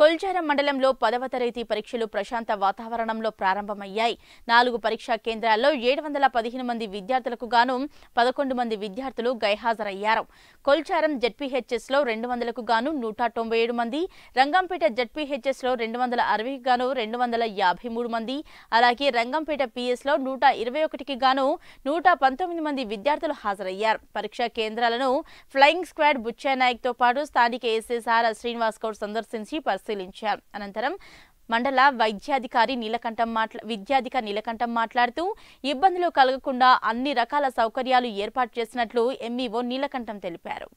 కొల్జారం మండలంలో పదవ తరగతి పరీక్షలు ప్రశాంత వాతావరణంలో ప్రారంభమయ్యాయి నాలుగు పరీక్షా కేంద్రాల్లో ఏడు వందల పదిహేను మంది విద్యార్థులకు గాను పదకొండు మంది విద్యార్థులు గైహాజరయ్యారు కొల్చారం లో రెండు వందలకు గాను నూట తొంభై ఏడు మంది రంగంపేట లో రెండు వందల అరవైకి గాను రెండు వందల యాభై మూడు మంది అలాగే రంగంపేట లో నూట ఇరవై ఒకటికి గాను నూట పంతొమ్మిది మంది విద్యార్థులు హాజరయ్యారు పరీక్షా కేంద్రాలను ఫ్లయింగ్ స్క్వాడ్ తో పాటు స్థానిక ఎస్ఎస్ఆర్ శ్రీనివాస్ గౌడ్ సందర్శించి పరిశీలించారు అనంతరం మండల వైద్యాధికారి నీలకంఠం మాట్లా విద్యాధికారి నీలకంఠం మాట్లాడుతూ ఇబ్బందులు కలగకుండా అన్ని రకాల సౌకర్యాలు ఏర్పాటు చేసినట్లు ఎంఈఓ నీలకంఠం తెలిపారు